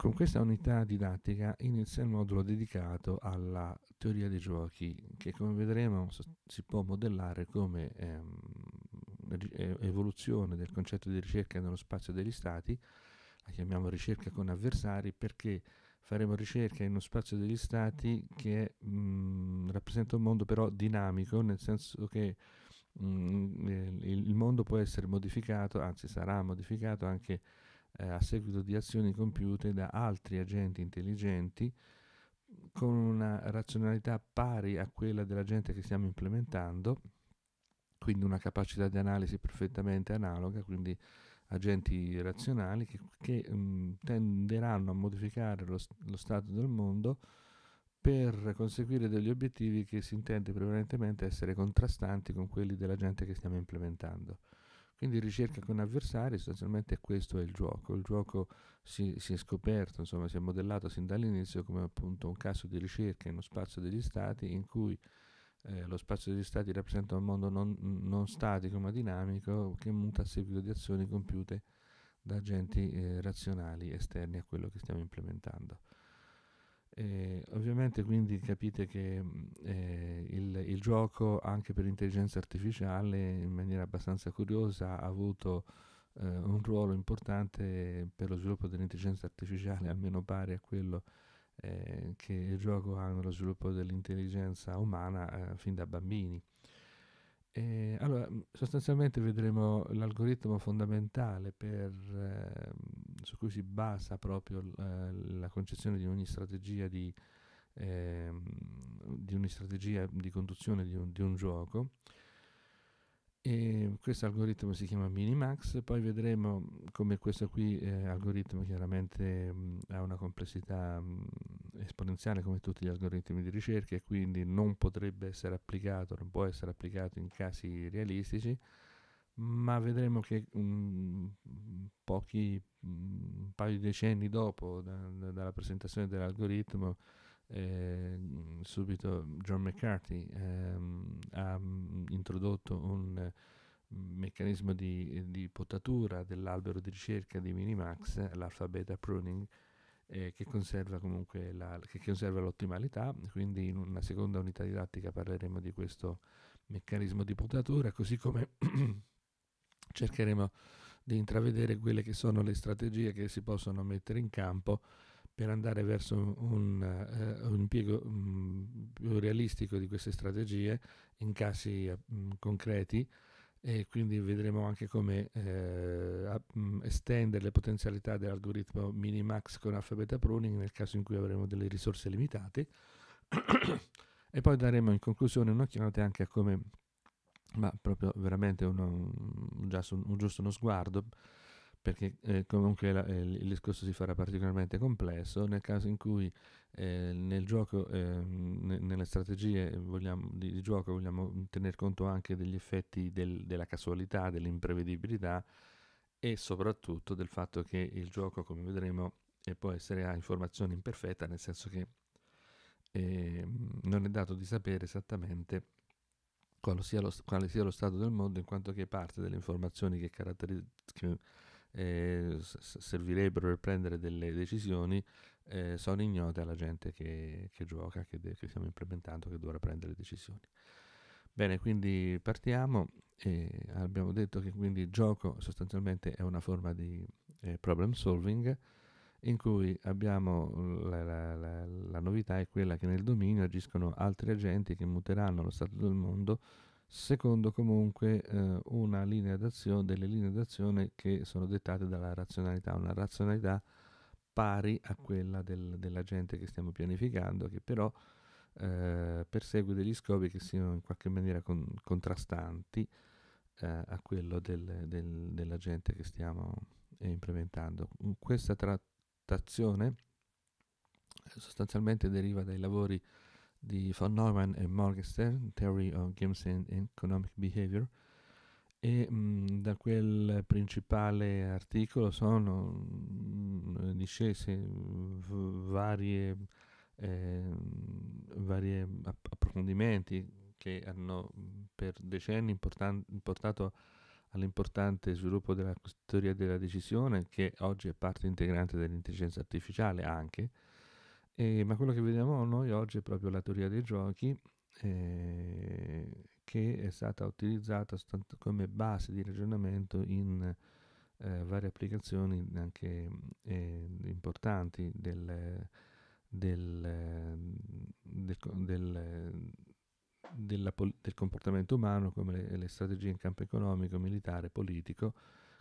Con questa unità didattica inizia il modulo dedicato alla teoria dei giochi, che come vedremo si può modellare come ehm, evoluzione del concetto di ricerca nello spazio degli stati, la chiamiamo ricerca con avversari perché faremo ricerca in uno spazio degli stati che mh, mm, rappresenta un mondo però dinamico, nel senso che mh, mm, il mondo può essere modificato, anzi sarà modificato anche eh, a seguito di azioni compiute da altri agenti intelligenti con una razionalità pari a quella dell'agente che stiamo implementando, quindi una capacità di analisi perfettamente analoga, quindi agenti razionali che, che mh, mm, tenderanno a modificare lo, lo stato del mondo per conseguire degli obiettivi che si intende prevalentemente essere contrastanti con quelli della gente che stiamo implementando. Quindi ricerca con avversari, sostanzialmente questo è il gioco. Il gioco si, si, è scoperto, insomma, si è modellato sin dall'inizio come appunto un caso di ricerca in uno spazio degli stati in cui eh, lo spazio degli stati rappresenta un mondo non, non, statico ma dinamico che muta a seguito di azioni compiute da agenti eh, razionali esterni a quello che stiamo implementando. Eh, ovviamente quindi capite che mm, eh, il, il, gioco anche per l'intelligenza artificiale in maniera abbastanza curiosa ha avuto eh, un ruolo importante per lo sviluppo dell'intelligenza artificiale, almeno pari a quello eh, che il gioco ha nello sviluppo dell'intelligenza umana eh, fin da bambini. E allora, mm, sostanzialmente vedremo l'algoritmo fondamentale per ehm, su cui si basa proprio eh, la concezione di ogni strategia di, eh, di, ogni strategia di conduzione di un, di un gioco. E questo algoritmo si chiama Minimax, poi vedremo come questo qui eh, algoritmo chiaramente mh, mm, ha una complessità mh, mm, esponenziale come tutti gli algoritmi di ricerca e quindi non potrebbe essere applicato, non può essere applicato in casi realistici, ma vedremo che mh, mm, pochi un paio di decenni dopo da, da, dalla presentazione dell'algoritmo, eh, subito John McCarthy ehm, ha mm, introdotto un mm, meccanismo di, di, potatura dell'albero di ricerca di Minimax, l'alfabeta pruning, eh, che, conserva comunque la, che conserva l'ottimalità, quindi in una seconda unità didattica parleremo di questo meccanismo di potatura, così come cercheremo di intravedere quelle che sono le strategie che si possono mettere in campo per andare verso un, uh, un impiego um, più realistico di queste strategie in casi um, concreti e quindi vedremo anche come eh, mm, estendere le potenzialità dell'algoritmo Minimax con alfa pruning nel caso in cui avremo delle risorse limitate e poi daremo in conclusione un'occhiata anche a come ma proprio veramente uno, un, giusto, un, giusto uno sguardo perché eh, comunque la, eh, il discorso si farà particolarmente complesso nel caso in cui eh, nel gioco, ehm, ne, nelle strategie vogliamo, di, di, gioco vogliamo tener conto anche degli effetti del, della casualità, dell'imprevedibilità e soprattutto del fatto che il gioco, come vedremo, eh, può essere a informazione imperfetta, nel senso che ehm, non è dato di sapere esattamente quale sia, lo, quale sia lo stato del mondo, in quanto che parte delle informazioni che, che eh, servirebbero per prendere delle decisioni eh, sono ignote alla gente che, che gioca, che, de- che, stiamo implementando, che dovrà prendere decisioni. Bene, quindi partiamo. E abbiamo detto che quindi il gioco sostanzialmente è una forma di eh, problem solving in cui abbiamo uh, la, la, la, la, novità è quella che nel dominio agiscono altri agenti che muteranno lo stato del mondo secondo comunque eh, una linea d'azione, delle linee d'azione che sono dettate dalla razionalità, una razionalità pari a quella del, dell'agente che stiamo pianificando, che però eh, persegue degli scopi che siano in qualche maniera con, contrastanti eh, a quello del, del, dell'agente che stiamo implementando. Questa tra, interpretazione eh, sostanzialmente deriva dai lavori di von Neumann e Morgenstern, Theory of Games and Economic Behavior, e mh, mm, da quel principale articolo sono mh, mm, discese v- varie, eh, varie approfondimenti che hanno mm, per decenni importan- portato a all'importante sviluppo della teoria della decisione, che oggi è parte integrante dell'intelligenza artificiale anche, eh, ma quello che vediamo noi oggi è proprio la teoria dei giochi eh, che è stata utilizzata come base di ragionamento in eh, varie applicazioni anche eh, importanti del, del, del, del della, del comportamento umano, come le, le, strategie in campo economico, militare, politico.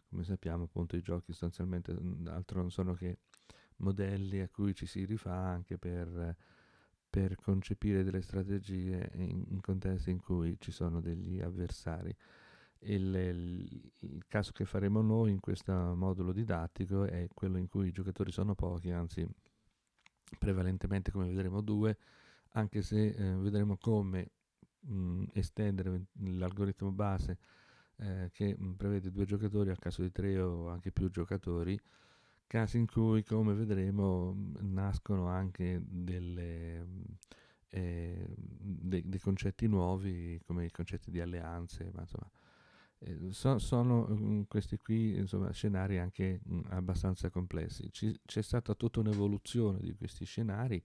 Come sappiamo, appunto, i giochi sostanzialmente mm, altro non sono che modelli a cui ci si rifà anche per, per concepire delle strategie in, in, contesti in cui ci sono degli avversari. Il, il, il caso che faremo noi in questo modulo didattico è quello in cui i giocatori sono pochi, anzi prevalentemente come vedremo due, anche se eh, vedremo come mh, estendere l'algoritmo base eh, che mh, prevede due giocatori a caso di tre o anche più giocatori, casi in cui, come vedremo, nascono anche delle, eh, dei, dei, concetti nuovi come i concetti di alleanze, ma insomma, eh, so, sono questi qui insomma, scenari anche mh, abbastanza complessi. Ci, c'è stata tutta un'evoluzione di questi scenari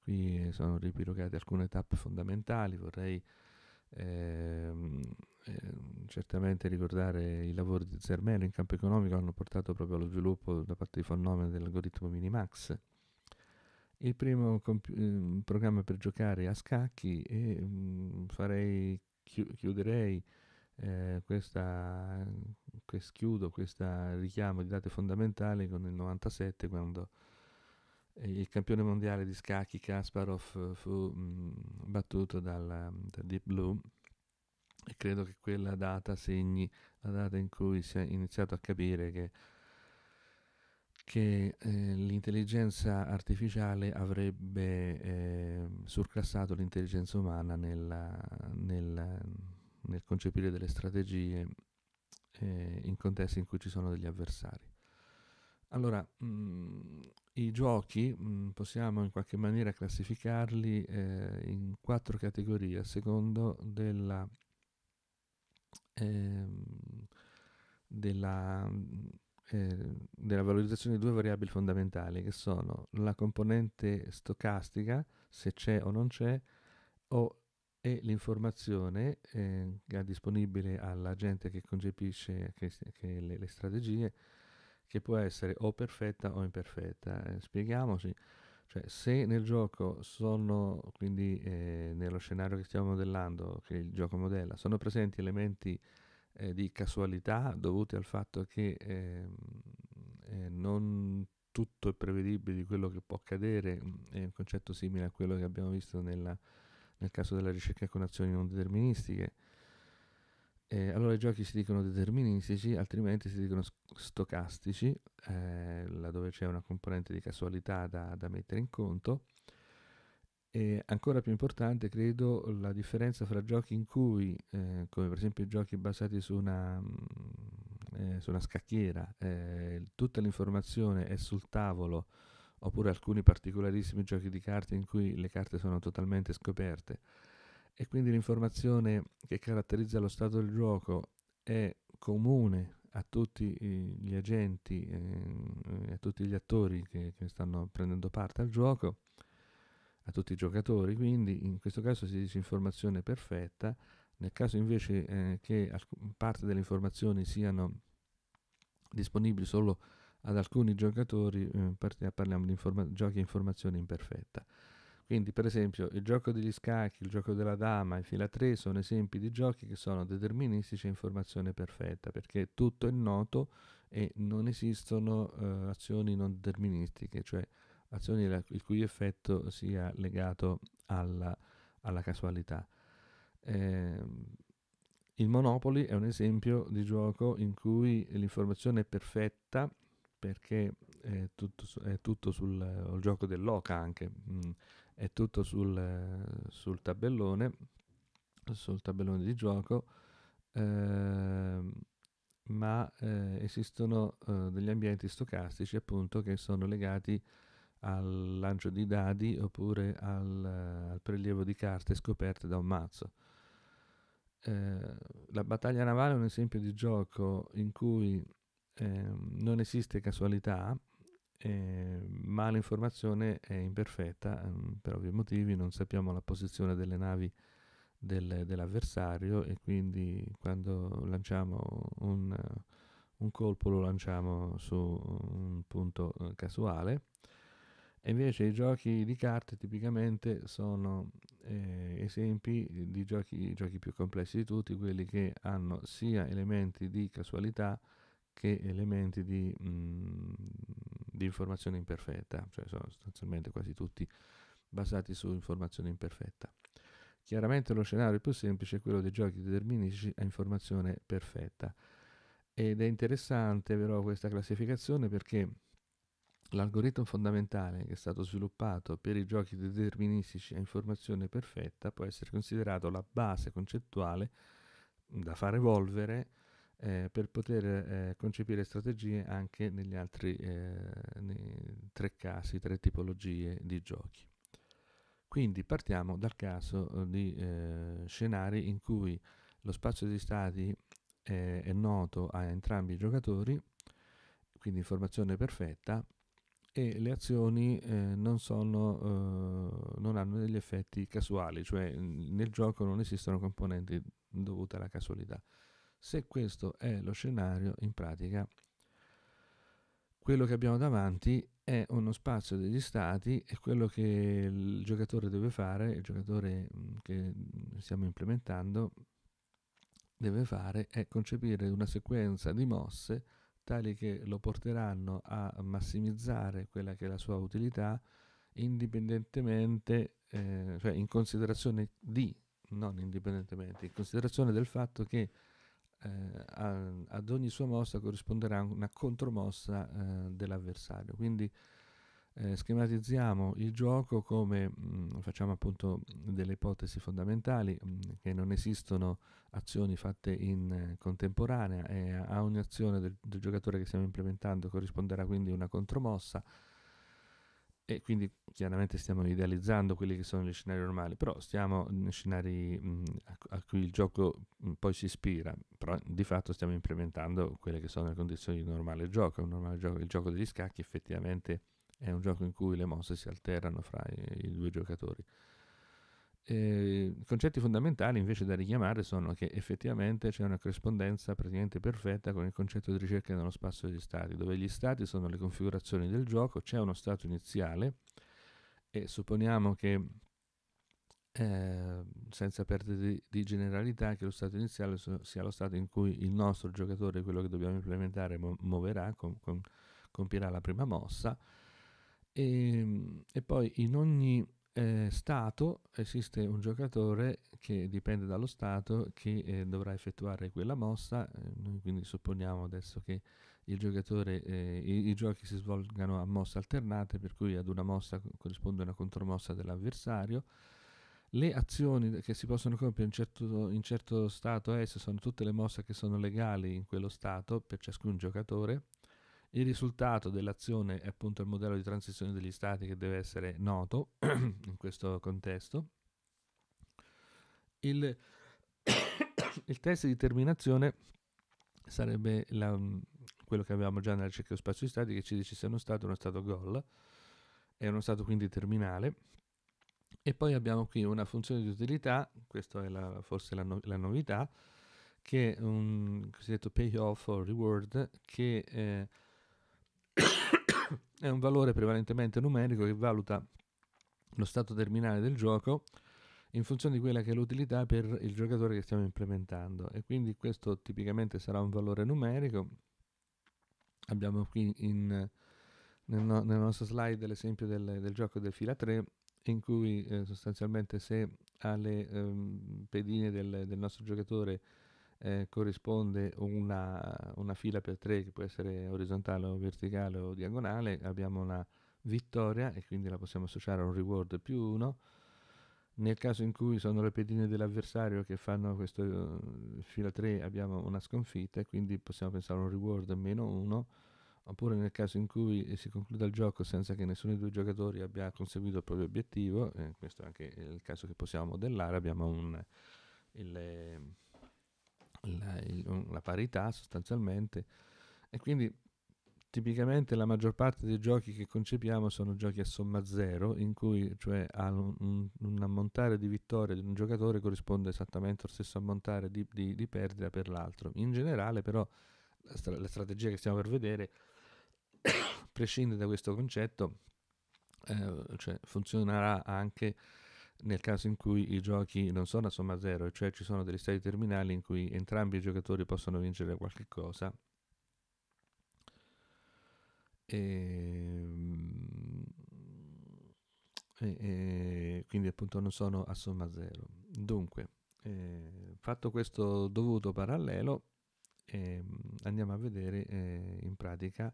Qui sono riepilogate alcune tappe fondamentali, vorrei ehm, ehm, certamente ricordare i lavori di Zermelo in campo economico hanno portato proprio allo sviluppo da parte di Fonnomen dell'algoritmo Minimax. Il primo compi- ehm, programma per giocare a scacchi e mm, farei, chi- chiuderei eh, questa, quest- chiudo questo richiamo di date fondamentali con il 97 quando il campione mondiale di scacchi Kasparov fu mh, mm, battuto dal da Deep Blue e credo che quella data segni la data in cui si è iniziato a capire che, che eh, l'intelligenza artificiale avrebbe eh, surclassato l'intelligenza umana nella, nella, nel concepire delle strategie eh, in contesti in cui ci sono degli avversari. Allora, mh, mm, i giochi mh, mm, possiamo in qualche maniera classificarli eh, in quattro categorie a secondo della, eh, della, mm, eh, della, valorizzazione di due variabili fondamentali che sono la componente stocastica, se c'è o non c'è, o, e l'informazione eh, che è disponibile alla gente che concepisce che, che le, le strategie che può essere o perfetta o imperfetta. Eh, spieghiamoci, cioè, se nel gioco sono, quindi eh, nello scenario che stiamo modellando, che il gioco modella, sono presenti elementi eh, di casualità dovuti al fatto che ehm, eh, non tutto è prevedibile di quello che può accadere, mm, è un concetto simile a quello che abbiamo visto nella, nel caso della ricerca con azioni non deterministiche, eh, allora i giochi si dicono deterministici, altrimenti si dicono stocastici, eh, laddove c'è una componente di casualità da, da mettere in conto. E ancora più importante credo la differenza fra giochi in cui, eh, come per esempio i giochi basati su una, mm, eh, su una scacchiera, eh, tutta l'informazione è sul tavolo, oppure alcuni particolarissimi giochi di carte in cui le carte sono totalmente scoperte e quindi l'informazione che caratterizza lo stato del gioco è comune a tutti gli agenti, eh, a tutti gli attori che, che, stanno prendendo parte al gioco, a tutti i giocatori, quindi in questo caso si dice informazione perfetta, nel caso invece eh, che parte delle informazioni siano disponibili solo ad alcuni giocatori, eh, parliamo di informa- giochi a informazione imperfetta. Quindi, per esempio, il gioco degli scacchi, il gioco della dama, il fila 3 sono esempi di giochi che sono deterministici e informazione perfetta, perché tutto è noto e non esistono eh, azioni non deterministiche, cioè azioni il cui effetto sia legato alla, alla casualità. Eh, il Monopoli è un esempio di gioco in cui l'informazione è perfetta perché è tutto, è tutto sul eh, gioco dell'oca anche. Mm è tutto sul, sul tabellone, sul tabellone di gioco, eh, ma eh, esistono eh, degli ambienti stocastici appunto che sono legati al lancio di dadi oppure al, al prelievo di carte scoperte da un mazzo. Eh, la battaglia navale è un esempio di gioco in cui ehm, non esiste casualità, eh, ma l'informazione è imperfetta ehm, per ovvi motivi, non sappiamo la posizione delle navi del, dell'avversario e quindi quando lanciamo un, un, colpo lo lanciamo su un punto eh, casuale. E invece i giochi di carte tipicamente sono eh, esempi di giochi, giochi più complessi di tutti, quelli che hanno sia elementi di casualità che elementi di mh, mm, di informazione imperfetta, cioè sono sostanzialmente quasi tutti basati su informazione imperfetta. Chiaramente lo scenario più semplice è quello dei giochi deterministici a informazione perfetta. Ed è interessante però questa classificazione perché l'algoritmo fondamentale che è stato sviluppato per i giochi deterministici a informazione perfetta può essere considerato la base concettuale da far evolvere eh, per poter eh, concepire strategie anche negli altri eh, tre casi, tre tipologie di giochi. Quindi partiamo dal caso eh, di eh, scenari in cui lo spazio di stati è noto a entrambi i giocatori, quindi informazione perfetta, e le azioni eh, non, sono, eh, non, hanno degli effetti casuali, cioè nel gioco non esistono componenti dovute alla casualità. Se questo è lo scenario, in pratica quello che abbiamo davanti è uno spazio degli stati e quello che il giocatore deve fare, il giocatore mm, che stiamo implementando deve fare è concepire una sequenza di mosse tali che lo porteranno a massimizzare quella che è la sua utilità indipendentemente, eh, cioè in considerazione di, non indipendentemente, in considerazione del fatto che eh, a, ad ogni sua mossa corrisponderà una contromossa eh, dell'avversario. Quindi eh, schematizziamo il gioco come mh, mm, facciamo appunto delle ipotesi fondamentali mh, mm, che non esistono azioni fatte in eh, contemporanea e a ogni azione del, del giocatore che stiamo implementando corrisponderà quindi una contromossa e quindi chiaramente stiamo idealizzando quelli che sono gli scenari normali, però stiamo in scenari mh, mm, a, cui il gioco mh, mm, poi si ispira, però di fatto stiamo implementando quelle che sono le condizioni di un normale gioco. Un normale gioco il gioco degli scacchi effettivamente è un gioco in cui le mosse si alterano fra i, i due giocatori. Eh, concetti fondamentali invece da richiamare sono che effettivamente c'è una corrispondenza praticamente perfetta con il concetto di ricerca nello spazio degli stati, dove gli stati sono le configurazioni del gioco, c'è uno stato iniziale e supponiamo che, eh, senza perdere di, di, generalità, che lo stato iniziale so, sia lo stato in cui il nostro giocatore, quello che dobbiamo implementare, mu- muoverà, com- com- compirà la prima mossa e, ehm, e poi in ogni eh, stato esiste un giocatore che dipende dallo stato che eh, dovrà effettuare quella mossa eh, noi quindi supponiamo adesso che il giocatore eh, i, i, giochi si svolgano a mosse alternate per cui ad una mossa corrisponde una contromossa dell'avversario le azioni che si possono compiere in certo, in certo stato S sono tutte le mosse che sono legali in quello stato per ciascun giocatore il risultato dell'azione è appunto il modello di transizione degli stati che deve essere noto in questo contesto. Il, il test di terminazione sarebbe la, quello che avevamo già nel cerchio spazio di stati che ci dice se uno stato è uno stato goal, è uno stato quindi terminale. E poi abbiamo qui una funzione di utilità, questa è la, forse la, no, la novità, che è un cosiddetto payoff o reward che eh, è un valore prevalentemente numerico che valuta lo stato terminale del gioco in funzione di quella che è l'utilità per il giocatore che stiamo implementando e quindi questo tipicamente sarà un valore numerico. Abbiamo qui in, nel, no, nella nostra slide l'esempio del, del, gioco del fila 3 in cui eh, sostanzialmente se alle ehm, pedine del, del nostro giocatore eh, corrisponde una, una, fila per tre che può essere orizzontale o verticale o diagonale, abbiamo una vittoria e quindi la possiamo associare a un reward più 1. Nel caso in cui sono le pedine dell'avversario che fanno questa uh, eh, fila 3 abbiamo una sconfitta e quindi possiamo pensare a un reward meno 1 oppure nel caso in cui si concluda il gioco senza che nessuno dei due giocatori abbia conseguito il proprio obiettivo, eh, questo è anche il caso che possiamo modellare, abbiamo un, il, la, il, la parità sostanzialmente e quindi tipicamente la maggior parte dei giochi che concepiamo sono giochi a somma zero, in cui cioè un, un, ammontare di vittoria di un giocatore corrisponde esattamente allo stesso ammontare di, di, di perdita per l'altro. In generale, però, la, stra- la strategia che stiamo per vedere prescinde da questo concetto, eh, cioè funzionerà anche nel caso in cui i giochi non sono a somma zero, cioè ci sono degli stadi terminali in cui entrambi i giocatori possono vincere qualche cosa. E, ehm, e, e, quindi appunto non sono a somma zero. Dunque, eh, fatto questo dovuto parallelo, eh, andiamo a vedere eh, in pratica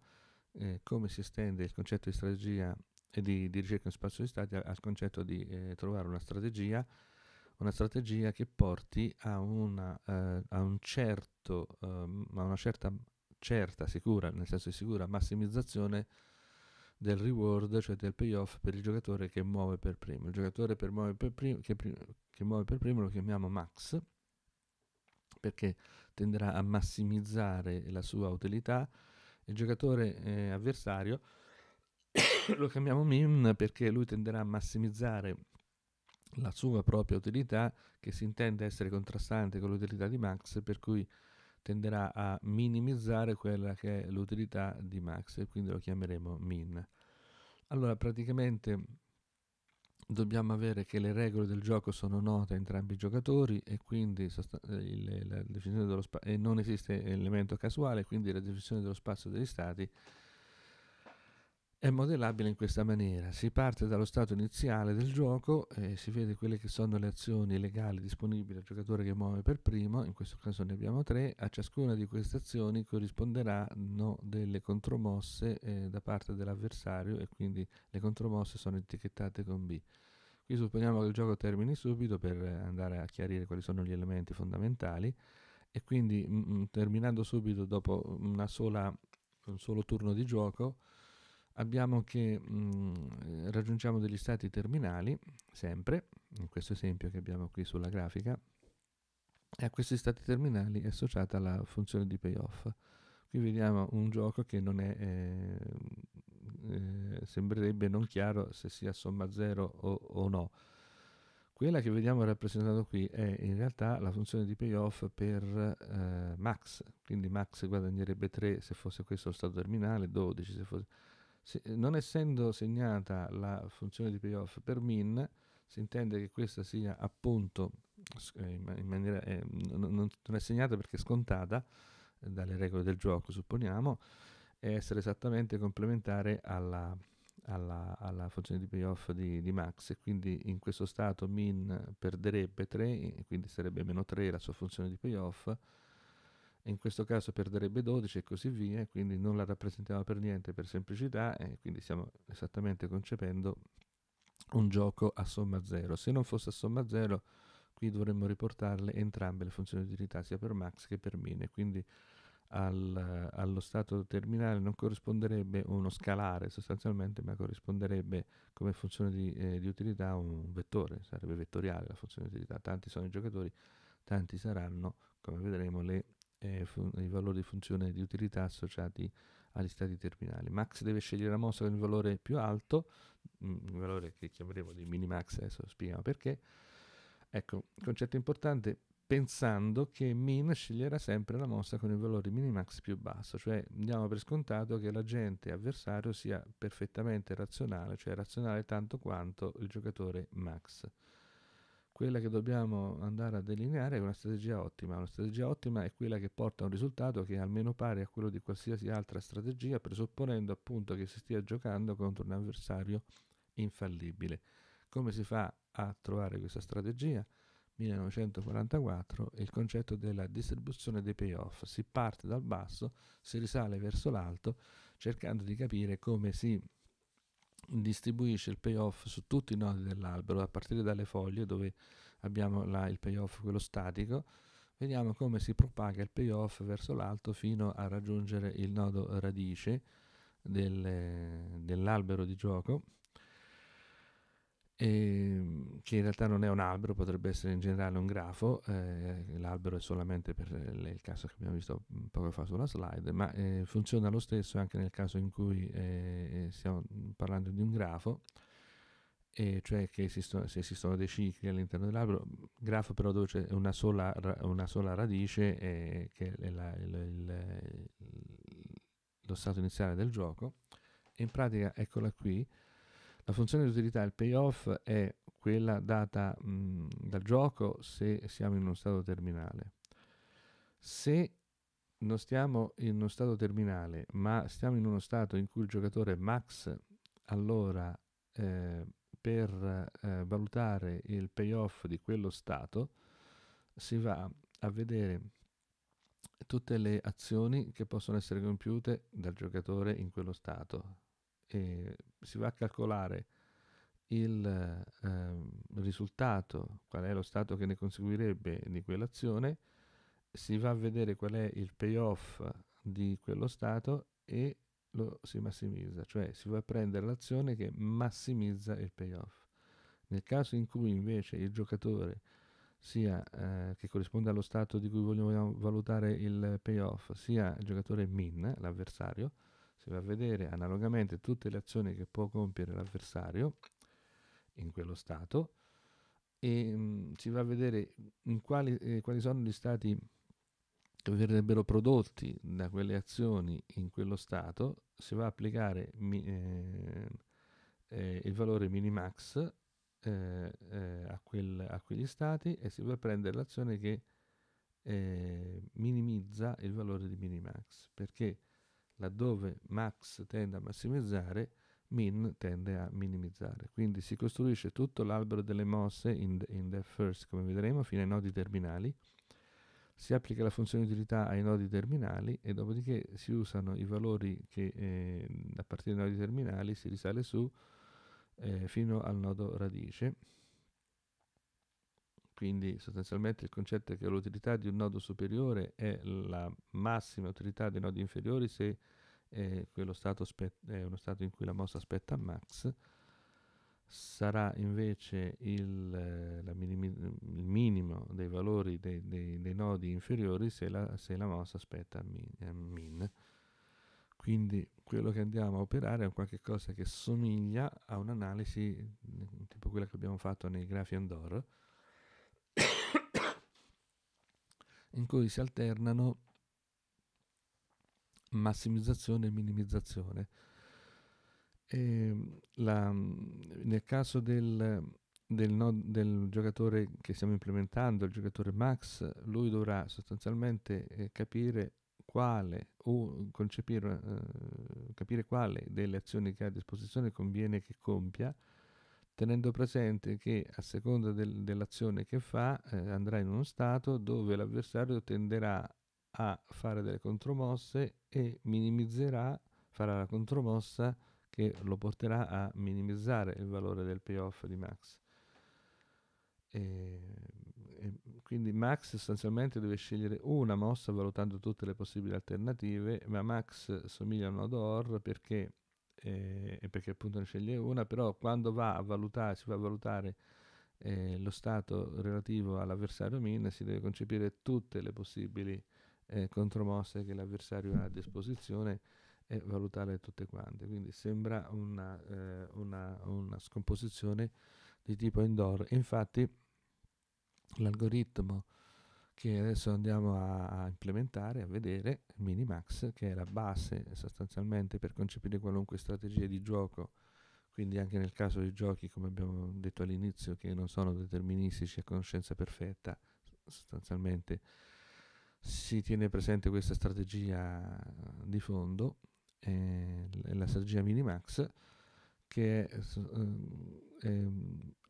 eh, come si estende il concetto di strategia e di, di ricerca in spazio di stati al concetto di eh, trovare una strategia, una strategia che porti a una, eh, a un certo, eh, a una certa, certa, sicura, nel senso di sicura, massimizzazione del reward, cioè del payoff per il giocatore che muove per primo. Il giocatore per per primo, che, che muove per primo lo chiamiamo max, perché tenderà a massimizzare la sua utilità. Il giocatore eh, avversario lo chiamiamo min perché lui tenderà a massimizzare la sua propria utilità che si intende essere contrastante con l'utilità di Max per cui tenderà a minimizzare quella che è l'utilità di Max e quindi lo chiameremo min. Allora praticamente dobbiamo avere che le regole del gioco sono note a entrambi i giocatori e quindi sost- il, la dello spazio e non esiste elemento casuale quindi la definizione dello spazio degli stati è modellabile in questa maniera. Si parte dallo stato iniziale del gioco e si vede quelle che sono le azioni legali disponibili al giocatore che muove per primo, in questo caso ne abbiamo tre, a ciascuna di queste azioni corrisponderanno delle contromosse eh, da parte dell'avversario e quindi le contromosse sono etichettate con B. Qui supponiamo che il gioco termini subito per andare a chiarire quali sono gli elementi fondamentali e quindi mh, mm, mm, terminando subito dopo sola, un solo turno di gioco abbiamo che mh, mm, eh, raggiungiamo degli stati terminali, sempre, in questo esempio che abbiamo qui sulla grafica, e a questi stati terminali è associata la funzione di payoff. Qui vediamo un gioco che non è, eh, eh, sembrerebbe non chiaro se sia somma 0 o, o no. Quella che vediamo rappresentata qui è in realtà la funzione di payoff per eh, max, quindi max guadagnerebbe 3 se fosse questo lo stato terminale, 12 se fosse... Se, non essendo segnata la funzione di payoff per min, si intende che questa sia appunto eh, in maniera, eh, non, non, è segnata perché è scontata eh, dalle regole del gioco, supponiamo, e essere esattamente complementare alla, alla, alla funzione di payoff di, di, max e quindi in questo stato min perderebbe 3 quindi sarebbe meno 3 la sua funzione di payoff in questo caso perderebbe 12 e così via, quindi non la rappresentiamo per niente per semplicità e quindi stiamo esattamente concependo un gioco a somma 0. Se non fosse a somma 0 qui dovremmo riportarle entrambe le funzioni di utilità sia per max che per min, quindi al, allo stato terminale non corrisponderebbe uno scalare sostanzialmente, ma corrisponderebbe come funzione di, eh, di utilità un vettore, sarebbe vettoriale la funzione di utilità, tanti sono i giocatori, tanti saranno, come vedremo, le e i valori di funzione di utilità associati agli stati terminali. Max deve scegliere la mossa con il valore più alto, un mm, valore che chiameremo di minimax, adesso spieghiamo perché. Ecco, concetto importante, pensando che min sceglierà sempre la mossa con il valore minimax più basso, cioè diamo per scontato che l'agente avversario sia perfettamente razionale, cioè razionale tanto quanto il giocatore max quella che dobbiamo andare a delineare è una strategia ottima. Una strategia ottima è quella che porta a un risultato che è almeno pari a quello di qualsiasi altra strategia, presupponendo appunto che si stia giocando contro un avversario infallibile. Come si fa a trovare questa strategia? 1944 il concetto della distribuzione dei payoff. Si parte dal basso, si risale verso l'alto, cercando di capire come si distribuisce il payoff su tutti i nodi dell'albero, a partire dalle foglie dove abbiamo la, il payoff quello statico, vediamo come si propaga il payoff verso l'alto fino a raggiungere il nodo radice del, dell'albero di gioco ehm, che in realtà non è un albero, potrebbe essere in generale un grafo, eh, l'albero è solamente per il caso che abbiamo visto poco fa sulla slide, ma eh, funziona lo stesso anche nel caso in cui eh, stiamo parlando di un grafo, cioè che esistono, se esistono dei cicli all'interno dell'albero, grafo però dove c'è una sola, una sola radice eh, che è la, il, il, lo stato iniziale del gioco, e in pratica eccola qui, la funzione di utilità, del payoff, è quella data mh, mhmm, dal gioco se siamo in uno stato terminale. Se non stiamo in uno stato terminale, ma stiamo in uno stato in cui il giocatore è max, allora eh, per eh, valutare il payoff di quello stato si va a vedere tutte le azioni che possono essere compiute dal giocatore in quello stato, e si va a calcolare il eh, risultato, qual è lo stato che ne conseguirebbe di quell'azione, si va a vedere qual è il payoff di quello stato e lo si massimizza, cioè si va a prendere l'azione che massimizza il payoff. Nel caso in cui invece il giocatore sia eh, che corrisponde allo stato di cui vogliamo valutare il payoff, sia il giocatore min, l'avversario, si va a vedere analogamente tutte le azioni che può compiere l'avversario in quello stato e mh, mm, si va a vedere quali, eh, quali sono gli stati che verrebbero prodotti da quelle azioni in quello stato, si va a applicare mi, eh, eh, il valore minimax eh, eh, a, quel, a, quegli stati e si va a prendere l'azione che eh, minimizza il valore di minimax, perché laddove max tende a massimizzare, min tende a minimizzare. Quindi si costruisce tutto l'albero delle mosse in, in depth first, come vedremo, fino ai nodi terminali. Si applica la funzione di utilità ai nodi terminali e dopodiché si usano i valori che eh, a partire dai nodi terminali si risale su eh, fino al nodo radice quindi sostanzialmente il concetto è che l'utilità di un nodo superiore è la massima utilità dei nodi inferiori se eh, quello stato spe- è eh, uno stato in cui la mossa aspetta a max, sarà invece il, eh, minimi- il minimo dei valori dei, dei, dei nodi inferiori se la, se la, mossa aspetta min. Eh, min. Quindi quello che andiamo a operare è qualcosa che somiglia a un'analisi mm, tipo quella che abbiamo fatto nei grafi Andor, in cui si alternano massimizzazione e minimizzazione. E ehm, la, nel caso del, del, no, del, giocatore che stiamo implementando, il giocatore max, lui dovrà sostanzialmente eh, capire quale o concepire, eh, capire quale delle azioni che ha a disposizione conviene che compia tenendo presente che a seconda del, dell'azione che fa eh, andrà in uno stato dove l'avversario tenderà a fare delle contromosse e minimizzerà, farà la contromossa che lo porterà a minimizzare il valore del payoff di Max. E, e quindi Max sostanzialmente deve scegliere una mossa valutando tutte le possibili alternative, ma Max somiglia a un Odor perché e, eh, e perché appunto ne sceglie una, però quando va a valutare, si va a valutare eh, lo stato relativo all'avversario min si deve concepire tutte le possibili eh, contromosse che l'avversario ha a disposizione e valutare tutte quante. Quindi sembra una, eh, una, una scomposizione di tipo indoor. Infatti l'algoritmo che adesso andiamo a, a implementare, a vedere, Minimax, che è la base sostanzialmente per concepire qualunque strategia di gioco, quindi anche nel caso di giochi, come abbiamo detto all'inizio, che non sono deterministici a conoscenza perfetta, sostanzialmente si tiene presente questa strategia di fondo, eh, la strategia Minimax, che è, eh,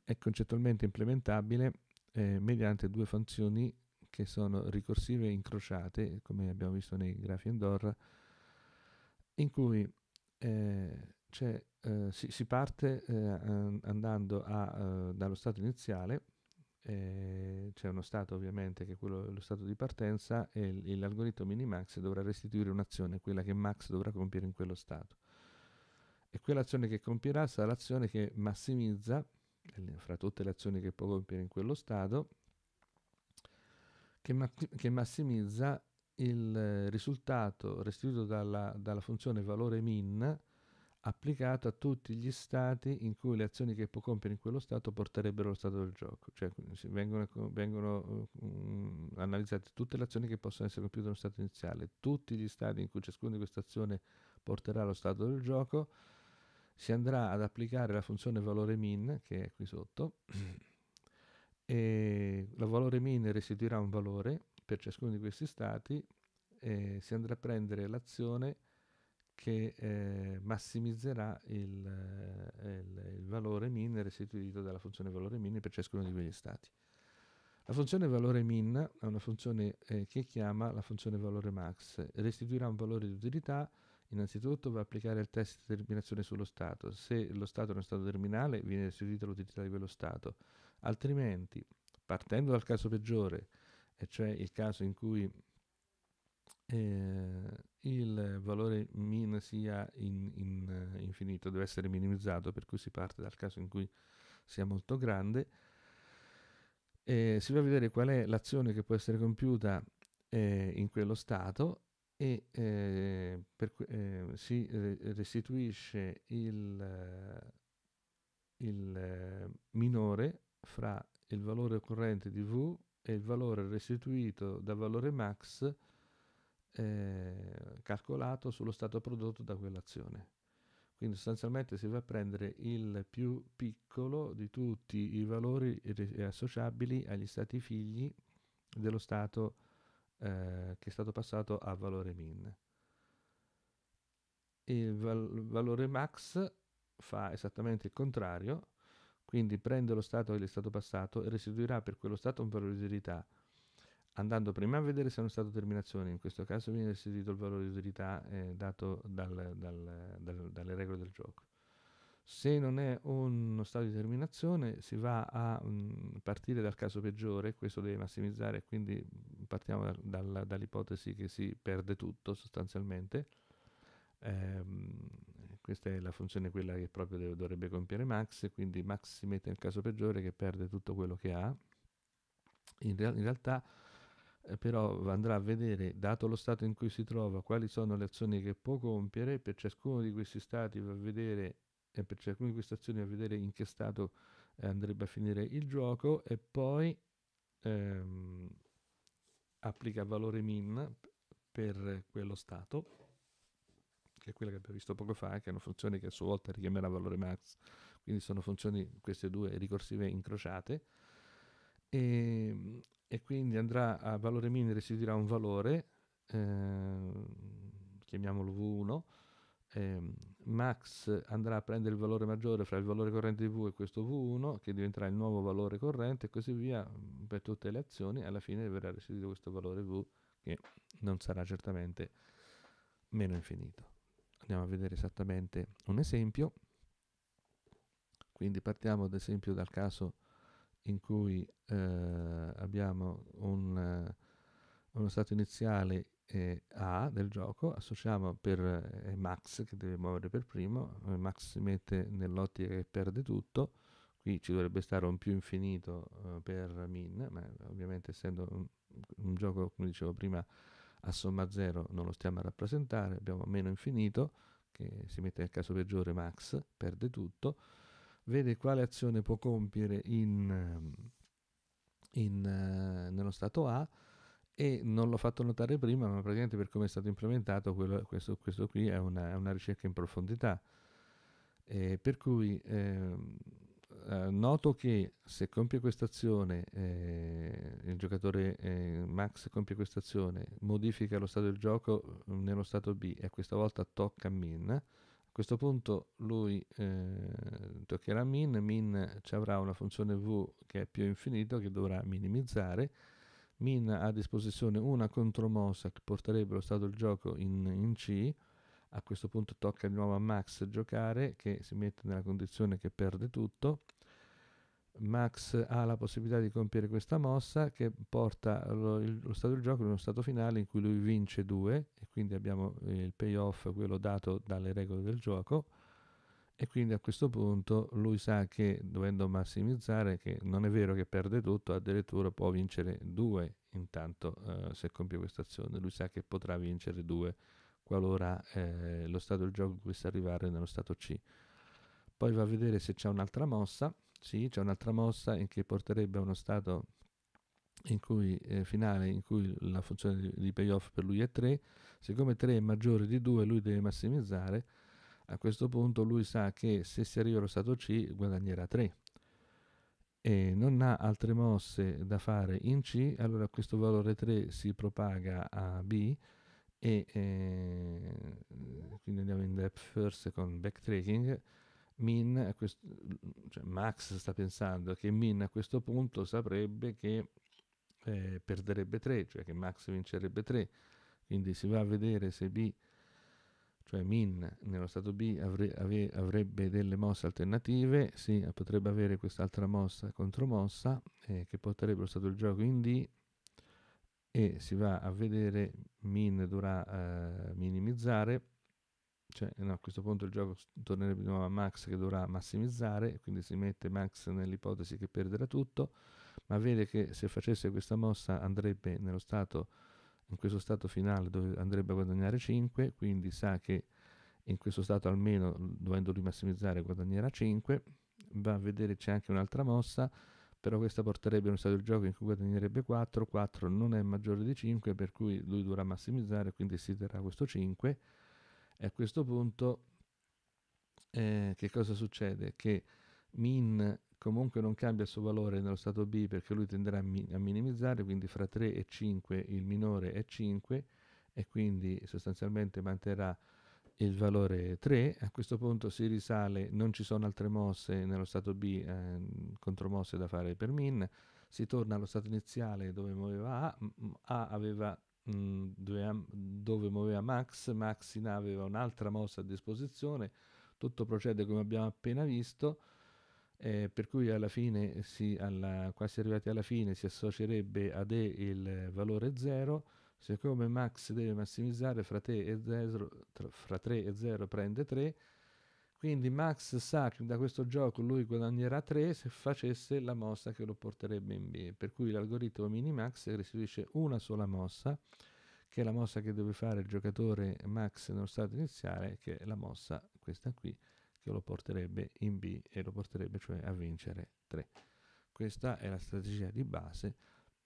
è concettualmente implementabile eh, mediante due funzioni che sono ricorsive incrociate, come abbiamo visto nei grafi Endor, in cui eh, cioè, eh, si, si, parte eh, andando a, eh, dallo stato iniziale, eh, c'è uno stato ovviamente che è quello, lo stato di partenza e l'algoritmo minimax dovrà restituire un'azione, quella che max dovrà compiere in quello stato. E quell'azione che compirà sarà l'azione che massimizza, fra tutte le azioni che può compiere in quello stato, che, ma- che massimizza il eh, risultato restituito dalla, dalla funzione valore min applicato a tutti gli stati in cui le azioni che può compiere in quello stato porterebbero allo stato del gioco, cioè vengono, vengono um, analizzate tutte le azioni che possono essere compiute nello stato iniziale, tutti gli stati in cui ciascuna di queste azioni porterà allo stato del gioco, si andrà ad applicare la funzione valore min, che è qui sotto, e la valore min restituirà un valore per ciascuno di questi stati e si andrà a prendere l'azione che eh, massimizzerà il, eh, il, il, valore min restituito dalla funzione valore min per ciascuno di quegli stati. La funzione valore min è una funzione eh, che chiama la funzione valore max, restituirà un valore di utilità, innanzitutto va a applicare il test di determinazione sullo stato, se lo stato è uno stato terminale viene restituita l'utilità di quello stato, Altrimenti, partendo dal caso peggiore, e cioè il caso in cui eh, il valore min sia in, in, uh, infinito, deve essere minimizzato, per cui si parte dal caso in cui sia molto grande, eh, si va a vedere qual è l'azione che può essere compiuta eh, in quello stato e eh, per, eh, si restituisce il, eh, il eh, minore fra il valore corrente di V e il valore restituito da valore max eh, calcolato sullo stato prodotto da quell'azione. Quindi sostanzialmente si va a prendere il più piccolo di tutti i valori eh, associabili agli stati figli dello stato eh, che è stato passato a valore min. Il val valore max fa esattamente il contrario, quindi prende lo stato che gli è stato passato e restituirà per quello stato un valore di utilità, andando prima a vedere se è uno stato terminazione, in questo caso viene restituito il valore di utilità eh, dato dal, dal, dal, dalle regole del gioco. Se non è uno stato di terminazione si va a mh, mm, partire dal caso peggiore, questo deve massimizzare, quindi partiamo dall'ipotesi che si perde tutto sostanzialmente. Ehm, questa è la funzione quella che proprio deve, dovrebbe compiere Max, quindi Max si mette nel caso peggiore che perde tutto quello che ha. In, real, in realtà eh, però andrà a vedere, dato lo stato in cui si trova, quali sono le azioni che può compiere, per ciascuno di questi stati va a vedere e eh, per ciascuna di queste azioni va a vedere in che stato eh, andrebbe a finire il gioco e poi ehm, applica valore min per quello stato che è quella che abbiamo visto poco fa, che è una funzione che a sua volta richiamerà valore max. Quindi sono funzioni, queste due ricorsive incrociate. E, ehm, e quindi andrà a valore min restituirà un valore, eh, chiamiamolo v1, ehm, max andrà a prendere il valore maggiore fra il valore corrente di v e questo v1, che diventerà il nuovo valore corrente, e così via mm, per tutte le azioni. Alla fine verrà restituito questo valore v, che non sarà certamente meno infinito andiamo a vedere esattamente un esempio. Quindi partiamo ad esempio dal caso in cui eh, abbiamo un, eh, uno stato iniziale eh, A del gioco, associamo per eh, Max che deve muovere per primo, eh, Max si mette nell'ottica che perde tutto, qui ci dovrebbe stare un più infinito eh, per Min, ma ovviamente essendo un, un gioco, come dicevo prima, a somma zero non lo stiamo a rappresentare, abbiamo meno infinito, che si mette nel caso peggiore max, perde tutto, vede quale azione può compiere in, in, nello stato A e non l'ho fatto notare prima, ma praticamente per come è stato implementato quello, questo, questo, qui è una, una, ricerca in profondità. Eh, per cui eh, eh, noto che se compie questa azione, eh, il giocatore eh, Max compie questa azione, modifica lo stato del gioco mm, nello stato B e questa volta tocca Min, a questo punto lui eh, toccherà Min, Min ci avrà una funzione V che è più infinito che dovrà minimizzare, Min ha a disposizione una contromossa che porterebbe lo stato del gioco in, in C, a questo punto tocca di nuovo a Max giocare che si mette nella condizione che perde tutto Max ha la possibilità di compiere questa mossa che porta lo, lo stato del gioco in uno stato finale in cui lui vince 2 e quindi abbiamo eh, il payoff, quello dato dalle regole del gioco e quindi a questo punto lui sa che dovendo massimizzare che non è vero che perde tutto, addirittura può vincere 2 intanto eh, se compie questa azione, lui sa che potrà vincere 2 qualora eh, lo stato del gioco dovesse arrivare nello stato C. Poi va a vedere se c'è un'altra mossa sì, c'è un'altra mossa in che porterebbe a uno stato in cui, eh, finale in cui la funzione di, payoff per lui è 3, siccome 3 è maggiore di 2 lui deve massimizzare, a questo punto lui sa che se si arriva allo stato C guadagnerà 3 e non ha altre mosse da fare in C, allora questo valore 3 si propaga a B e eh, quindi andiamo in depth first con backtracking Min, questo, cioè Max sta pensando che Min a questo punto saprebbe che eh, perderebbe 3, cioè che Max vincerebbe 3, quindi si va a vedere se B, cioè Min nello stato B avre, ave, avrebbe delle mosse alternative, sì, potrebbe avere quest'altra mossa contromossa eh, che porterebbe lo stato del gioco in D e si va a vedere Min dovrà eh, minimizzare cioè, no, a questo punto il gioco tornerebbe di nuovo a Max che dovrà massimizzare, quindi si mette Max nell'ipotesi che perderà tutto, ma vede che se facesse questa mossa andrebbe nello stato, in questo stato finale dove andrebbe a guadagnare 5, quindi sa che in questo stato almeno dovendo lui massimizzare guadagnerà 5, va a vedere c'è anche un'altra mossa, però questa porterebbe a uno stato di gioco in cui guadagnerebbe 4, 4 non è maggiore di 5 per cui lui dovrà massimizzare, quindi si terrà questo 5 e a questo punto eh, che cosa succede? Che min comunque non cambia il suo valore nello stato B perché lui tenderà a, mi- a minimizzare, quindi fra 3 e 5 il minore è 5 e quindi sostanzialmente manterrà il valore 3, a questo punto si risale, non ci sono altre mosse nello stato B, eh, contromosse da fare per min, si torna allo stato iniziale dove muoveva A, A aveva Mm, dove, dove muoveva Max, Max Maxina aveva un'altra mossa a disposizione, tutto procede come abbiamo appena visto, eh, per cui alla fine si, alla, quasi arrivati alla fine si associerebbe ad E il valore 0, siccome Max deve massimizzare fra, fra 3 e 0 prende 3, quindi Max sa che da questo gioco lui guadagnerà 3 se facesse la mossa che lo porterebbe in B, per cui l'algoritmo Minimax restituisce una sola mossa, che è la mossa che deve fare il giocatore Max nello stato iniziale, che è la mossa, questa qui, che lo porterebbe in B e lo porterebbe cioè a vincere 3. Questa è la strategia di base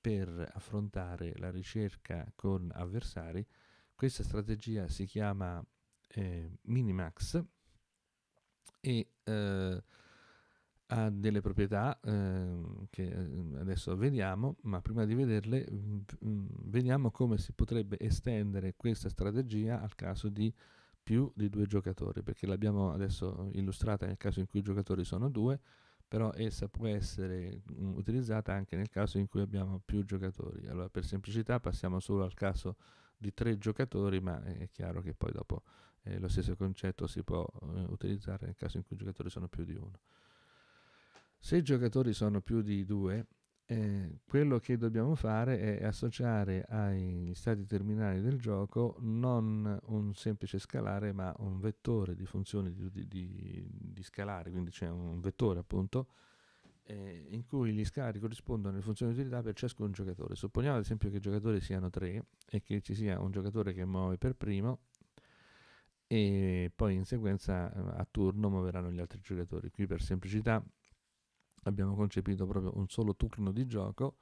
per affrontare la ricerca con avversari. Questa strategia si chiama eh, Minimax e eh, ha delle proprietà eh, che ehm, adesso vediamo, ma prima di vederle mm, mm, vediamo come si potrebbe estendere questa strategia al caso di più di due giocatori, perché l'abbiamo adesso illustrata nel caso in cui i giocatori sono due, però essa può essere mh, mm, utilizzata anche nel caso in cui abbiamo più giocatori. Allora per semplicità passiamo solo al caso di tre giocatori, ma è chiaro che poi dopo eh, lo stesso concetto si può eh, utilizzare nel caso in cui i giocatori sono più di uno. Se i giocatori sono più di due, eh, quello che dobbiamo fare è associare agli stati terminali del gioco non un semplice scalare, ma un vettore di funzioni di, di, di scalare, quindi c'è un vettore appunto eh, in cui gli scalari corrispondono alle funzioni di utilità per ciascun giocatore. Supponiamo ad esempio che i giocatori siano tre e che ci sia un giocatore che muove per primo e poi in sequenza eh, a turno muoveranno gli altri giocatori. Qui per semplicità abbiamo concepito proprio un solo turno di gioco,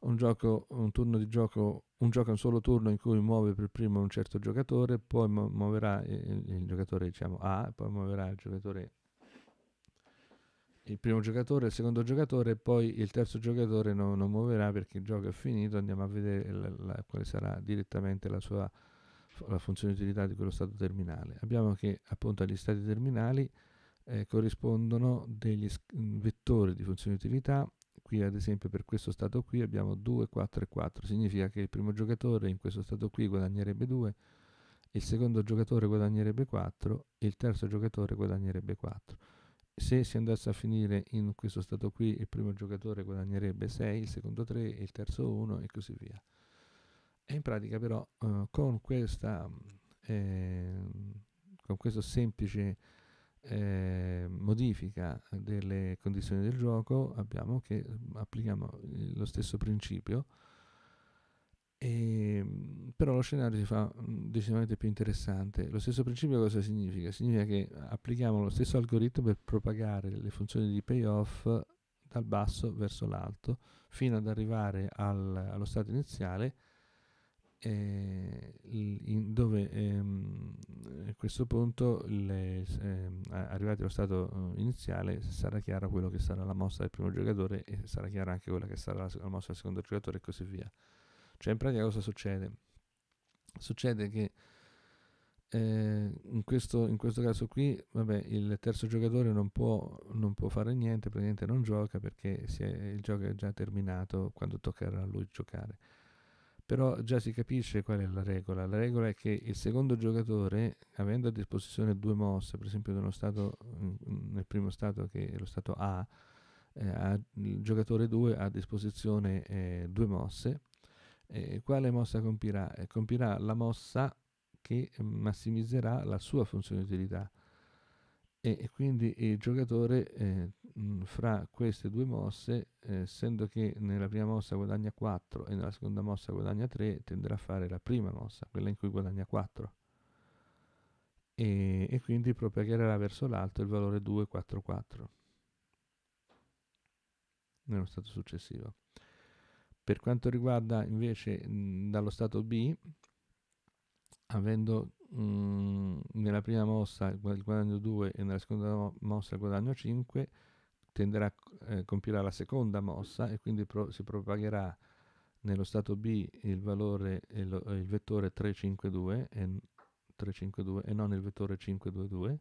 un, gioco, un turno di gioco, un gioco un solo turno in cui muove per primo un certo giocatore, poi muoverà il, giocatore diciamo, A, poi muoverà il giocatore il primo giocatore, il secondo giocatore, poi il terzo giocatore non, non muoverà perché il gioco è finito, andiamo a vedere la, la, quale sarà direttamente la sua la funzione di utilità di quello stato terminale. Abbiamo che appunto agli stati terminali eh, corrispondono degli mm, vettori di funzione di utilità. Qui ad esempio per questo stato qui abbiamo 2, 4 e 4. Significa che il primo giocatore in questo stato qui guadagnerebbe 2, il secondo giocatore guadagnerebbe 4 e il terzo giocatore guadagnerebbe 4. Se si andasse a finire in questo stato qui il primo giocatore guadagnerebbe 6, il secondo 3, il terzo 1 e così via. E in pratica però eh, con, questa, eh, con questa semplice eh, modifica delle condizioni del gioco abbiamo che ehm, applichiamo lo stesso principio e, ehm, però lo scenario si fa mm, decisamente più interessante. Lo stesso principio cosa significa? Significa che applichiamo lo stesso algoritmo per propagare le funzioni di payoff dal basso verso l'alto fino ad arrivare al, allo stato iniziale eh, in, dove ehm, a questo punto, le, ehm, arrivati allo stato eh, iniziale, sarà chiaro quello che sarà la mossa del primo giocatore e sarà chiara anche quella che sarà la, la mossa del secondo giocatore e così via. Cioè in pratica cosa succede? Succede che eh, in, questo, in, questo, caso qui, vabbè, il terzo giocatore non può, non può, fare niente, praticamente non gioca perché è, il gioco è già terminato quando toccherà a lui giocare però già si capisce qual è la regola. La regola è che il secondo giocatore, avendo a disposizione due mosse, per esempio stato, nel primo stato che è lo stato A, eh, ha, il giocatore 2 ha a disposizione eh, due mosse, eh, quale mossa compirà? Eh, compirà la mossa che massimizzerà la sua funzione di utilità e quindi il giocatore eh, fra queste due mosse, eh, essendo che nella prima mossa guadagna 4 e nella seconda mossa guadagna 3, tenderà a fare la prima mossa, quella in cui guadagna 4. E, e quindi propagherà verso l'alto il valore 2, 4, 4 nello stato successivo. Per quanto riguarda invece mh, dallo stato B, avendo Mm, nella prima mossa il guadagno 2 e nella seconda mossa il guadagno 5 tenderà a eh, compirà la seconda mossa e quindi pro- si propagherà nello stato B il valore il, eh, il vettore 352 e, 352 e non il vettore 522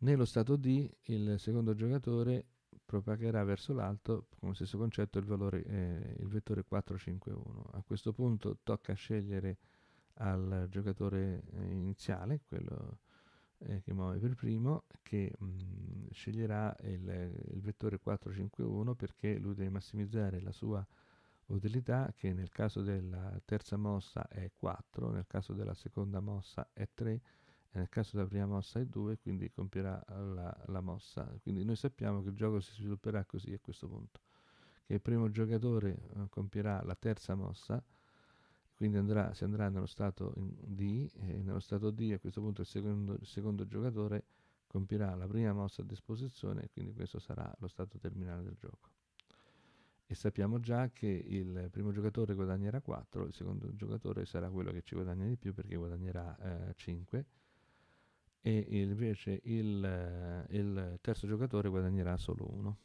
nello stato D il secondo giocatore propagherà verso l'alto come stesso concetto il valore eh, il vettore 451 a questo punto tocca scegliere al giocatore eh, iniziale, quello eh, che muove per primo, che mh, mm, sceglierà il, il vettore 451 perché lui deve massimizzare la sua utilità che nel caso della terza mossa è 4, nel caso della seconda mossa è 3 e nel caso della prima mossa è 2, quindi compierà la, la mossa. Quindi noi sappiamo che il gioco si svilupperà così a questo punto, che il primo giocatore eh, compierà la terza mossa, quindi andrà, si andrà nello stato D e eh, nello stato D a questo punto il secondo, il secondo giocatore compirà la prima mossa a disposizione e quindi questo sarà lo stato terminale del gioco. E sappiamo già che il primo giocatore guadagnerà 4, il secondo giocatore sarà quello che ci guadagna di più perché guadagnerà eh, 5 e invece il, eh, il terzo giocatore guadagnerà solo 1.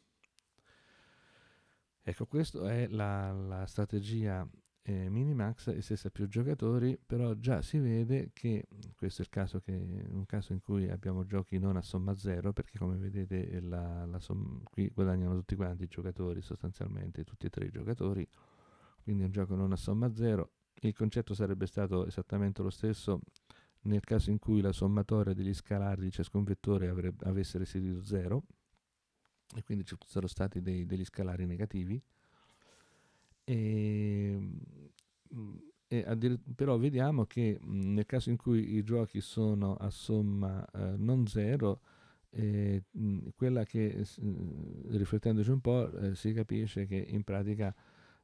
Ecco, questa è la, la strategia eh, Minimax e 6 più giocatori, però già si vede che mm, questo è il caso che, un caso in cui abbiamo giochi non a somma zero, perché come vedete eh, la, la somma, qui guadagnano tutti quanti i giocatori, sostanzialmente tutti e tre i giocatori, quindi è un gioco non a somma zero. Il concetto sarebbe stato esattamente lo stesso nel caso in cui la sommatoria degli scalari di ciascun vettore avrebbe, avesse restituito 0 e quindi ci fossero stati dei, degli scalari negativi Ehm, e, e però vediamo che mh, mhmm, nel caso in cui i giochi sono a somma eh, non zero, eh, mh, mhmm, quella che riflettendoci un po' eh, si capisce che in pratica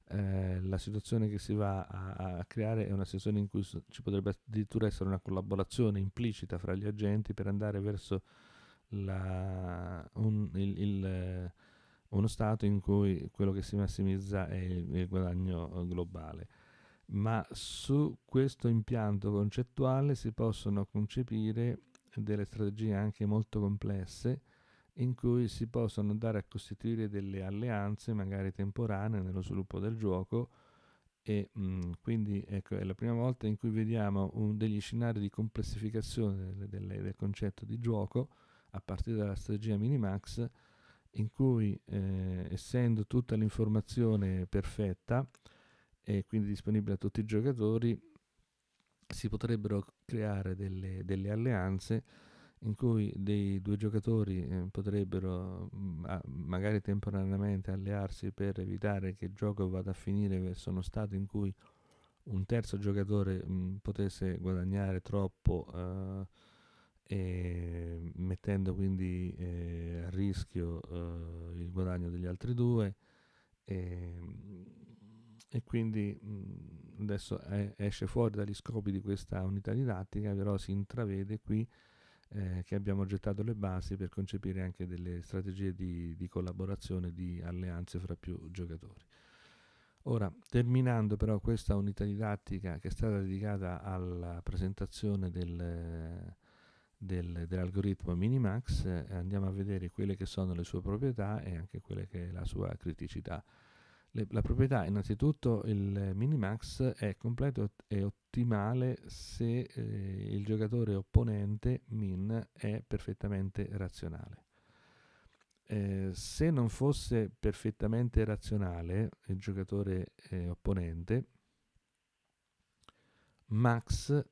eh, la situazione che si va a, a creare è una situazione in cui so, ci potrebbe addirittura essere una collaborazione implicita fra gli agenti per andare verso la, un, il, il uno Stato in cui quello che si massimizza è il, guadagno eh, globale. Ma su questo impianto concettuale si possono concepire delle strategie anche molto complesse in cui si possono andare a costituire delle alleanze magari temporanee nello sviluppo del gioco e mh, mm, quindi ecco è la prima volta in cui vediamo un, degli scenari di complessificazione delle, delle, del concetto di gioco a partire dalla strategia Minimax in cui eh, essendo tutta l'informazione perfetta e quindi disponibile a tutti i giocatori, si potrebbero creare delle, delle alleanze in cui dei due giocatori eh, potrebbero mh, mm, magari temporaneamente allearsi per evitare che il gioco vada a finire verso uno stato in cui un terzo giocatore mh, mm, potesse guadagnare troppo eh, e ehm, mettendo quindi eh, a rischio eh, il guadagno degli altri due e, ehm, e quindi mh, mm, adesso è, esce fuori dagli scopi di questa unità didattica però si intravede qui eh, che abbiamo gettato le basi per concepire anche delle strategie di, di collaborazione di alleanze fra più giocatori Ora, terminando però questa unità didattica che è stata dedicata alla presentazione del, del, dell'algoritmo Minimax eh, andiamo a vedere quelle che sono le sue proprietà e anche quelle che è la sua criticità. Le, la proprietà innanzitutto il Minimax è completo e ottimale se eh, il giocatore opponente min è perfettamente razionale. Eh, se non fosse perfettamente razionale il giocatore eh, opponente, max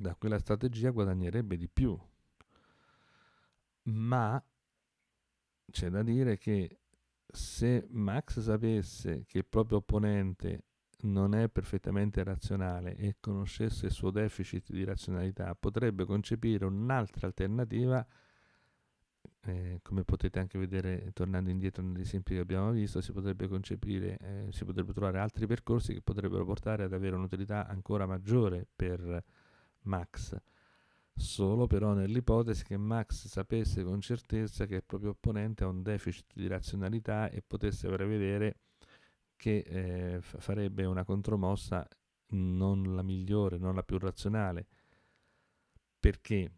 da quella strategia guadagnerebbe di più. Ma c'è da dire che se Max sapesse che il proprio opponente non è perfettamente razionale e conoscesse il suo deficit di razionalità, potrebbe concepire un'altra alternativa, eh, come potete anche vedere tornando indietro negli esempi che abbiamo visto, si potrebbe concepire, eh, si potrebbero trovare altri percorsi che potrebbero portare ad avere un'utilità ancora maggiore per Max, solo però nell'ipotesi che Max sapesse con certezza che il proprio opponente ha un deficit di razionalità e potesse prevedere che eh, farebbe una contromossa non la migliore, non la più razionale. Perché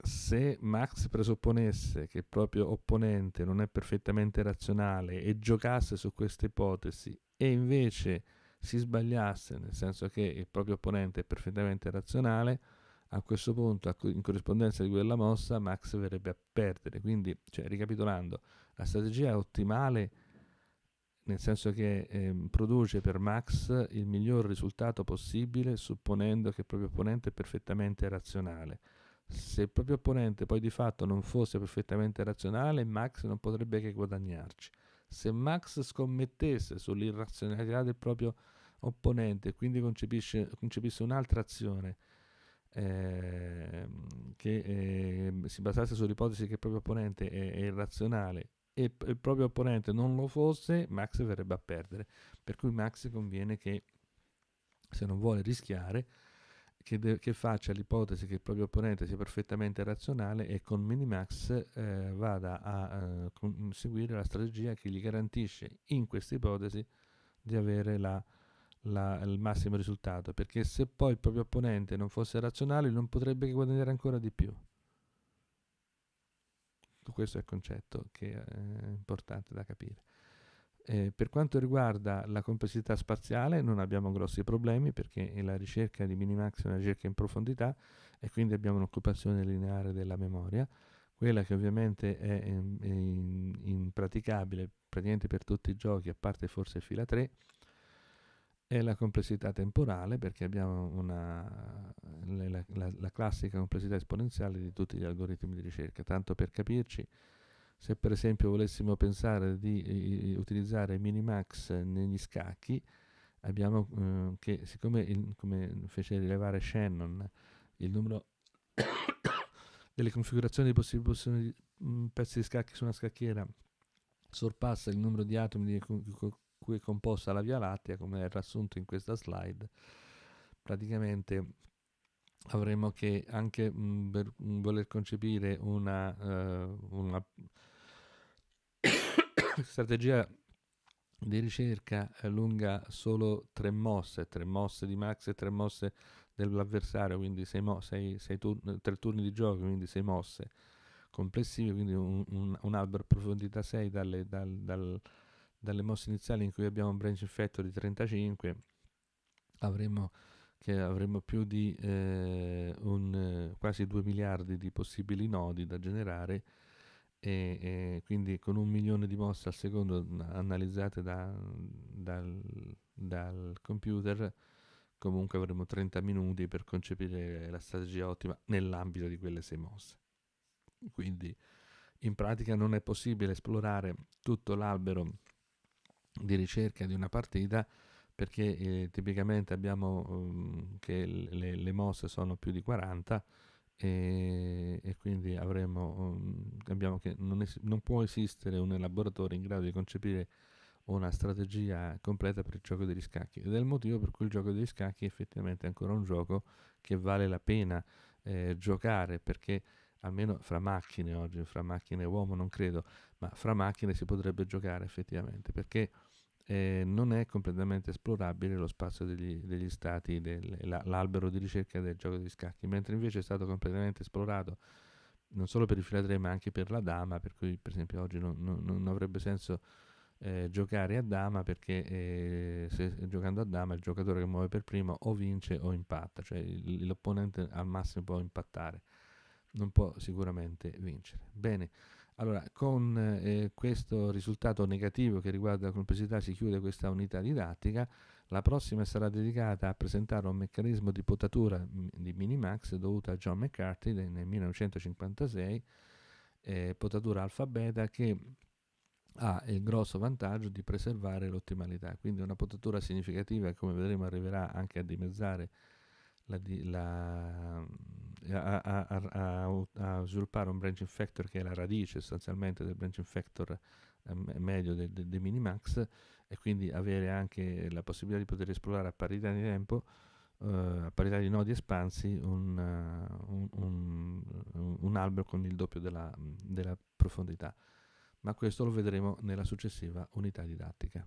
se Max presupponesse che il proprio opponente non è perfettamente razionale e giocasse su questa ipotesi e invece si sbagliasse, nel senso che il proprio opponente è perfettamente razionale, a questo punto, in corrispondenza di quella mossa, Max verrebbe a perdere. Quindi, cioè, ricapitolando, la strategia è ottimale nel senso che ehm, produce per Max il miglior risultato possibile supponendo che il proprio opponente è perfettamente razionale. Se il proprio opponente poi di fatto non fosse perfettamente razionale, Max non potrebbe che guadagnarci. Se Max scommettesse sull'irrazionalità del proprio opponente e quindi concepisse un'altra azione eh, che eh, si basasse sull'ipotesi che il proprio opponente è, è irrazionale e p- il proprio opponente non lo fosse, Max verrebbe a perdere. Per cui Max conviene che se non vuole rischiare che, de- che, faccia l'ipotesi che il proprio opponente sia perfettamente razionale e con Minimax eh, vada a eh, con- seguire la strategia che gli garantisce in questa ipotesi di avere la, la, il massimo risultato, perché se poi il proprio opponente non fosse razionale non potrebbe che guadagnare ancora di più. Questo è il concetto che è importante da capire. Eh, per quanto riguarda la complessità spaziale non abbiamo grossi problemi perché la ricerca di Minimax è una ricerca in profondità e quindi abbiamo un'occupazione lineare della memoria, quella che ovviamente è, ehm, è, impraticabile praticamente per tutti i giochi a parte forse fila 3 è la complessità temporale perché abbiamo una, la, la, la classica complessità esponenziale di tutti gli algoritmi di ricerca. Tanto per capirci, se per esempio volessimo pensare di eh, utilizzare minimax negli scacchi, abbiamo eh, che siccome il, come fece rilevare Shannon, il numero delle configurazioni di possibili mm, pezzi di scacchi su una scacchiera sorpassa il numero di atomi di cui è composta la Via Lattea, come è riassunto in questa slide, praticamente avremo che anche mh, mhmm, per mh, mhmm, voler concepire una, uh, una strategia di ricerca eh, lunga solo tre mosse, tre mosse di max e tre mosse dell'avversario, quindi sei, mo- sei, sei tur- tre turni di gioco, quindi sei mosse complessive, quindi un, un, un albero a profondità 6 dalle, dal, dal, dalle mosse iniziali in cui abbiamo un branch effetto di 35, avremo che avremo più di eh, un, quasi 2 miliardi di possibili nodi da generare e, e, quindi con un milione di mosse al secondo analizzate da, dal, dal, computer comunque avremo 30 minuti per concepire la strategia ottima nell'ambito di quelle 6 mosse. Quindi in pratica non è possibile esplorare tutto l'albero di ricerca di una partita perché eh, tipicamente abbiamo um, che le, le, mosse sono più di 40 e, e quindi avremo, um, che non, es- non, può esistere un elaboratore in grado di concepire una strategia completa per il gioco degli scacchi ed è il motivo per cui il gioco degli scacchi è effettivamente ancora un gioco che vale la pena eh, giocare perché almeno fra macchine oggi, fra macchine e uomo non credo, ma fra macchine si potrebbe giocare effettivamente perché eh, non è completamente esplorabile lo spazio degli, degli stati, del, la, l'albero di ricerca del gioco di scacchi, mentre invece è stato completamente esplorato non solo per il filadre ma anche per la dama, per cui per esempio oggi non, non, non avrebbe senso eh, giocare a dama perché eh, se, giocando a dama il giocatore che muove per primo o vince o impatta, cioè il, l'opponente al massimo può impattare, non può sicuramente vincere. Bene. Allora, con eh, questo risultato negativo che riguarda la complessità si chiude questa unità didattica, la prossima sarà dedicata a presentare un meccanismo di potatura mm, di Minimax dovuto a John McCarthy nel 1956, eh, potatura alfa-beta che ha il grosso vantaggio di preservare l'ottimalità, quindi una potatura significativa come vedremo arriverà anche a dimezzare la, la, mm, a, a, a, sviluppare un branch infector che è la radice sostanzialmente del branch infector ehm, medio dei de, de Minimax e quindi avere anche la possibilità di poter esplorare a parità di tempo Uh, a parità di nodi espansi un, uh, un, un, un albero con il doppio della, mm, della profondità. Ma questo lo vedremo nella successiva unità didattica.